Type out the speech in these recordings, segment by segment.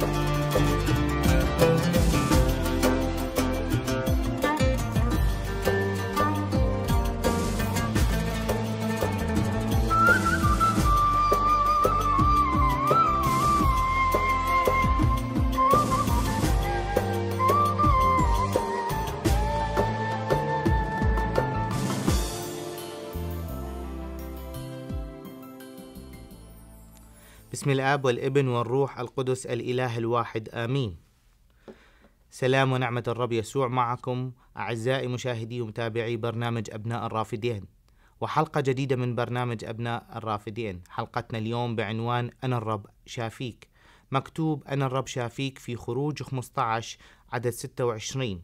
Bye. بسم الآب والابن والروح القدس الإله الواحد آمين سلام ونعمة الرب يسوع معكم أعزائي مشاهدي ومتابعي برنامج أبناء الرافدين وحلقة جديدة من برنامج أبناء الرافدين حلقتنا اليوم بعنوان أنا الرب شافيك مكتوب أنا الرب شافيك في خروج 15 عدد 26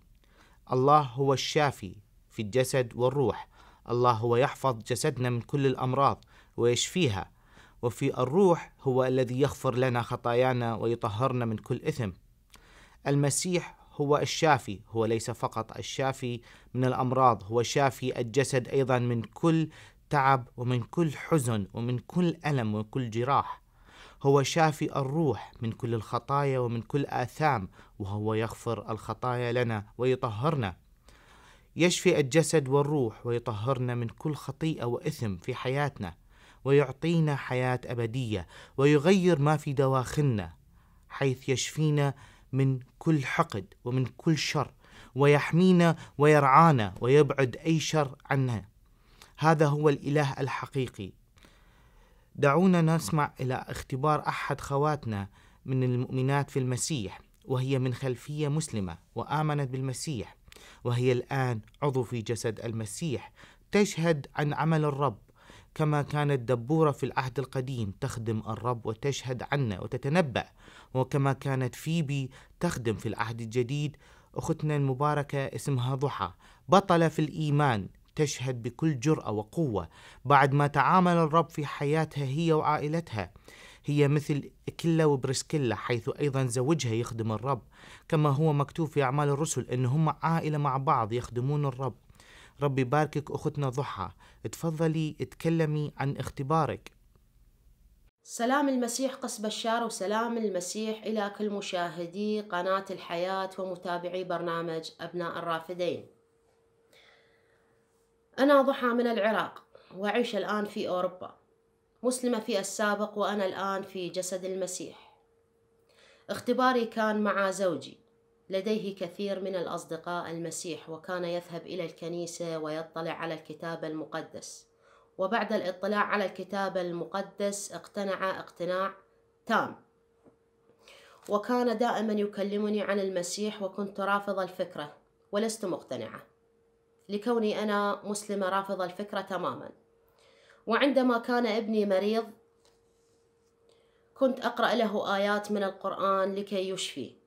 الله هو الشافي في الجسد والروح الله هو يحفظ جسدنا من كل الأمراض ويشفيها وفي الروح هو الذي يغفر لنا خطايانا ويطهرنا من كل إثم. المسيح هو الشافي، هو ليس فقط الشافي من الأمراض، هو شافي الجسد أيضا من كل تعب ومن كل حزن ومن كل ألم وكل جراح. هو شافي الروح من كل الخطايا ومن كل آثام، وهو يغفر الخطايا لنا ويطهرنا. يشفي الجسد والروح ويطهرنا من كل خطيئة وإثم في حياتنا. ويعطينا حياة أبدية ويغير ما في دواخلنا حيث يشفينا من كل حقد ومن كل شر ويحمينا ويرعانا ويبعد أي شر عنا هذا هو الإله الحقيقي دعونا نسمع إلى اختبار أحد خواتنا من المؤمنات في المسيح وهي من خلفية مسلمة وآمنت بالمسيح وهي الآن عضو في جسد المسيح تشهد عن عمل الرب كما كانت دبورة في العهد القديم تخدم الرب وتشهد عنا وتتنبأ وكما كانت فيبي تخدم في العهد الجديد أختنا المباركة اسمها ضحى بطلة في الإيمان تشهد بكل جرأة وقوة بعد ما تعامل الرب في حياتها هي وعائلتها هي مثل كلا وبرسكلا حيث أيضا زوجها يخدم الرب كما هو مكتوب في أعمال الرسل أن هم عائلة مع بعض يخدمون الرب ربي يباركك أختنا ضحى تفضلي تكلمي عن اختبارك سلام المسيح قس بشار وسلام المسيح إلى كل مشاهدي قناة الحياة ومتابعي برنامج أبناء الرافدين أنا ضحى من العراق وأعيش الآن في أوروبا مسلمة في السابق وأنا الآن في جسد المسيح اختباري كان مع زوجي لديه كثير من الأصدقاء المسيح وكان يذهب إلى الكنيسة ويطلع على الكتاب المقدس وبعد الاطلاع على الكتاب المقدس اقتنع اقتناع تام وكان دائما يكلمني عن المسيح وكنت رافضة الفكرة ولست مقتنعة لكوني أنا مسلمة رافضة الفكرة تماما وعندما كان ابني مريض كنت أقرأ له آيات من القرآن لكي يشفي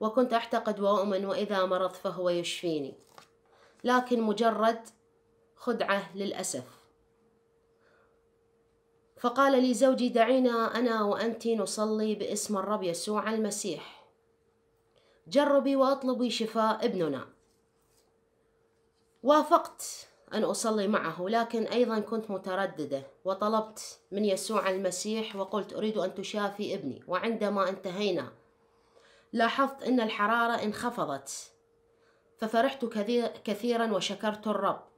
وكنت أعتقد وأؤمن وإذا مرضت فهو يشفيني لكن مجرد خدعة للأسف فقال لي زوجي دعينا أنا وأنت نصلي باسم الرب يسوع المسيح جربي وأطلبي شفاء ابننا وافقت أن أصلي معه لكن أيضا كنت مترددة وطلبت من يسوع المسيح وقلت أريد أن تشافي ابني وعندما انتهينا لاحظت أن الحرارة انخفضت ففرحت كثيرا وشكرت الرب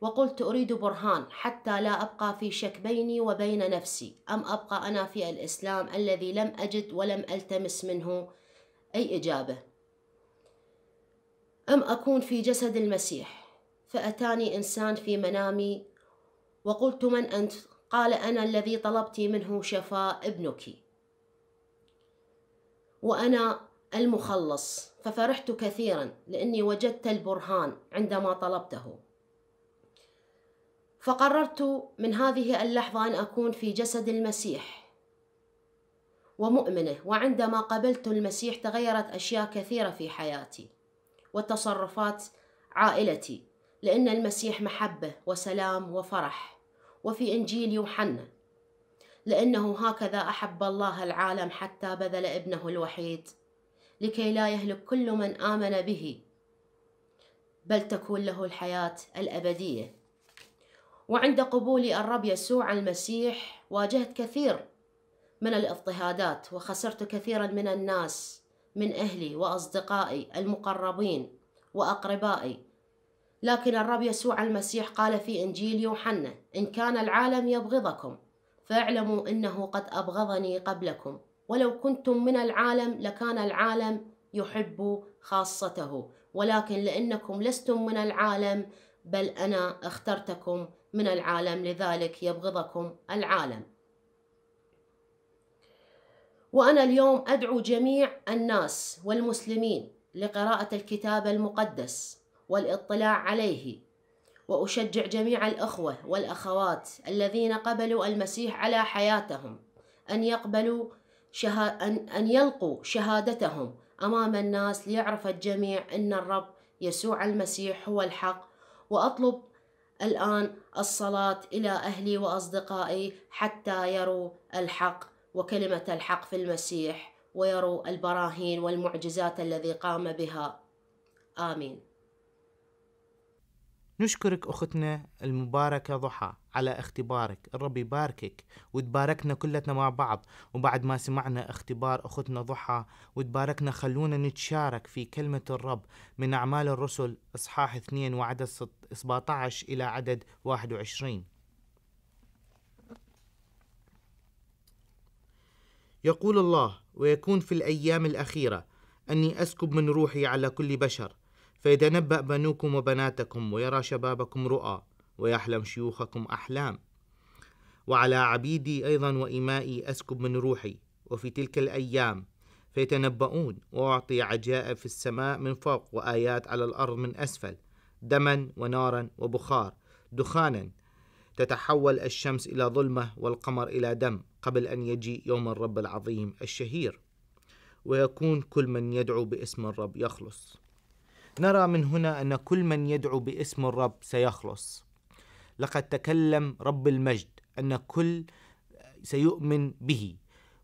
وقلت أريد برهان حتى لا أبقى في شك بيني وبين نفسي أم أبقى أنا في الإسلام الذي لم أجد ولم ألتمس منه أي إجابة أم أكون في جسد المسيح فأتاني إنسان في منامي وقلت من أنت قال أنا الذي طلبت منه شفاء ابنك وأنا المخلص ففرحت كثيرا لاني وجدت البرهان عندما طلبته فقررت من هذه اللحظه ان اكون في جسد المسيح ومؤمنه وعندما قبلت المسيح تغيرت اشياء كثيره في حياتي وتصرفات عائلتي لان المسيح محبه وسلام وفرح وفي انجيل يوحنا لانه هكذا احب الله العالم حتى بذل ابنه الوحيد لكي لا يهلك كل من آمن به بل تكون له الحياة الأبدية وعند قبول الرب يسوع المسيح واجهت كثير من الاضطهادات وخسرت كثيرا من الناس من أهلي وأصدقائي المقربين وأقربائي لكن الرب يسوع المسيح قال في إنجيل يوحنا إن كان العالم يبغضكم فاعلموا إنه قد أبغضني قبلكم ولو كنتم من العالم لكان العالم يحب خاصته ولكن لأنكم لستم من العالم بل أنا اخترتكم من العالم لذلك يبغضكم العالم وأنا اليوم أدعو جميع الناس والمسلمين لقراءة الكتاب المقدس والاطلاع عليه وأشجع جميع الأخوة والأخوات الذين قبلوا المسيح على حياتهم أن يقبلوا أن يلقوا شهادتهم أمام الناس ليعرف الجميع أن الرب يسوع المسيح هو الحق وأطلب الآن الصلاة إلى أهلي وأصدقائي حتى يروا الحق وكلمة الحق في المسيح ويروا البراهين والمعجزات الذي قام بها آمين نشكرك أختنا المباركة ضحى على اختبارك الرب يباركك وتباركنا كلتنا مع بعض وبعد ما سمعنا اختبار أختنا ضحى وتباركنا خلونا نتشارك في كلمة الرب من أعمال الرسل إصحاح 2 وعدد 17 إلى عدد 21 يقول الله ويكون في الأيام الأخيرة أني أسكب من روحي على كل بشر فيتنبأ بنوكم وبناتكم ويرى شبابكم رؤى ويحلم شيوخكم أحلام وعلى عبيدي أيضا وإمائي أسكب من روحي وفي تلك الأيام فيتنبؤون وأعطي عجائب في السماء من فوق وآيات على الأرض من أسفل دما ونارا وبخار دخانا تتحول الشمس إلى ظلمة والقمر إلى دم قبل أن يجي يوم الرب العظيم الشهير ويكون كل من يدعو باسم الرب يخلص نرى من هنا أن كل من يدعو باسم الرب سيخلص لقد تكلم رب المجد أن كل سيؤمن به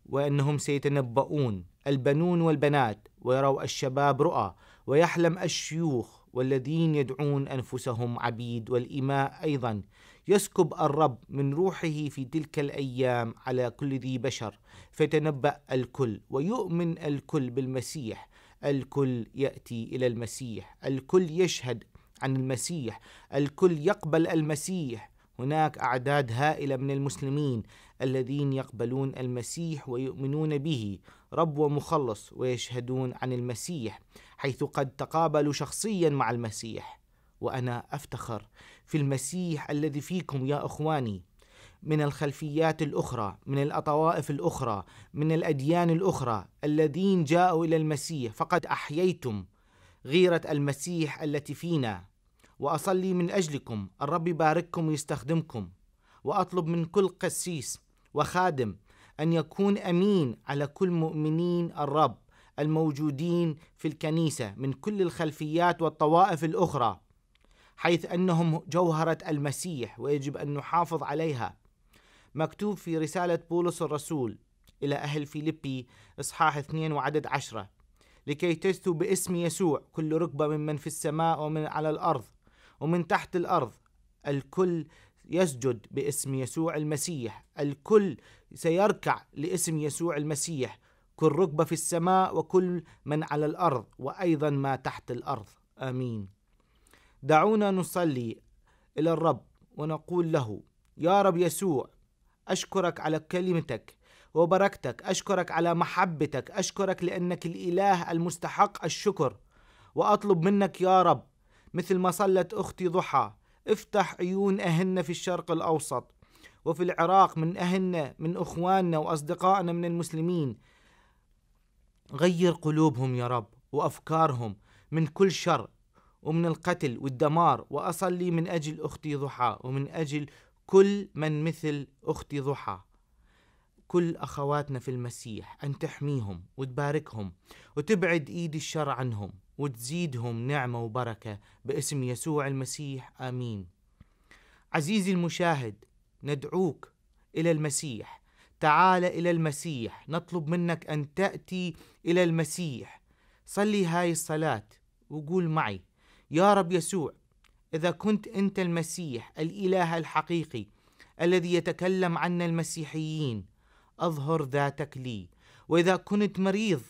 وأنهم سيتنبؤون البنون والبنات ويروا الشباب رؤى ويحلم الشيوخ والذين يدعون أنفسهم عبيد والإماء أيضا يسكب الرب من روحه في تلك الأيام على كل ذي بشر فيتنبأ الكل ويؤمن الكل بالمسيح الكل ياتي الى المسيح الكل يشهد عن المسيح الكل يقبل المسيح هناك اعداد هائله من المسلمين الذين يقبلون المسيح ويؤمنون به رب ومخلص ويشهدون عن المسيح حيث قد تقابلوا شخصيا مع المسيح وانا افتخر في المسيح الذي فيكم يا اخواني من الخلفيات الاخرى من الطوائف الاخرى من الاديان الاخرى الذين جاءوا الى المسيح فقد احييتم غيره المسيح التي فينا واصلي من اجلكم الرب يبارككم ويستخدمكم واطلب من كل قسيس وخادم ان يكون امين على كل مؤمنين الرب الموجودين في الكنيسه من كل الخلفيات والطوائف الاخرى حيث انهم جوهره المسيح ويجب ان نحافظ عليها مكتوب في رسالة بولس الرسول إلى أهل فيلبي إصحاح 2 وعدد 10 لكي تجثوا باسم يسوع كل ركبة ممن في السماء ومن على الأرض ومن تحت الأرض الكل يسجد باسم يسوع المسيح الكل سيركع لاسم يسوع المسيح كل ركبة في السماء وكل من على الأرض وأيضا ما تحت الأرض آمين دعونا نصلي إلى الرب ونقول له يا رب يسوع أشكرك على كلمتك وبركتك أشكرك على محبتك أشكرك لأنك الإله المستحق الشكر وأطلب منك يا رب مثل ما صلت أختي ضحى افتح عيون أهلنا في الشرق الأوسط وفي العراق من أهلنا من أخواننا وأصدقائنا من المسلمين غير قلوبهم يا رب وأفكارهم من كل شر ومن القتل والدمار وأصلي من أجل أختي ضحى ومن أجل كل من مثل أختي ضحى كل أخواتنا في المسيح أن تحميهم وتباركهم وتبعد إيد الشر عنهم وتزيدهم نعمة وبركة باسم يسوع المسيح آمين عزيزي المشاهد ندعوك إلى المسيح تعال إلى المسيح نطلب منك أن تأتي إلى المسيح صلي هاي الصلاة وقول معي يا رب يسوع اذا كنت انت المسيح الاله الحقيقي الذي يتكلم عنا المسيحيين اظهر ذاتك لي واذا كنت مريض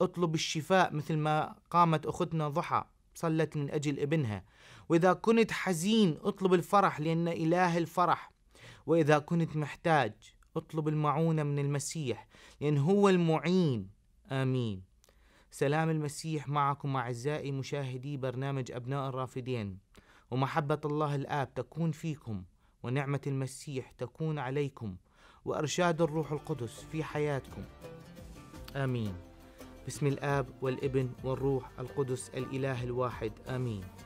اطلب الشفاء مثل ما قامت اختنا ضحى صلت من اجل ابنها واذا كنت حزين اطلب الفرح لان اله الفرح واذا كنت محتاج اطلب المعونه من المسيح لان هو المعين امين سلام المسيح معكم اعزائي مشاهدي برنامج ابناء الرافدين ومحبة الله الآب تكون فيكم ونعمة المسيح تكون عليكم وإرشاد الروح القدس في حياتكم آمين باسم الآب والابن والروح القدس الإله الواحد آمين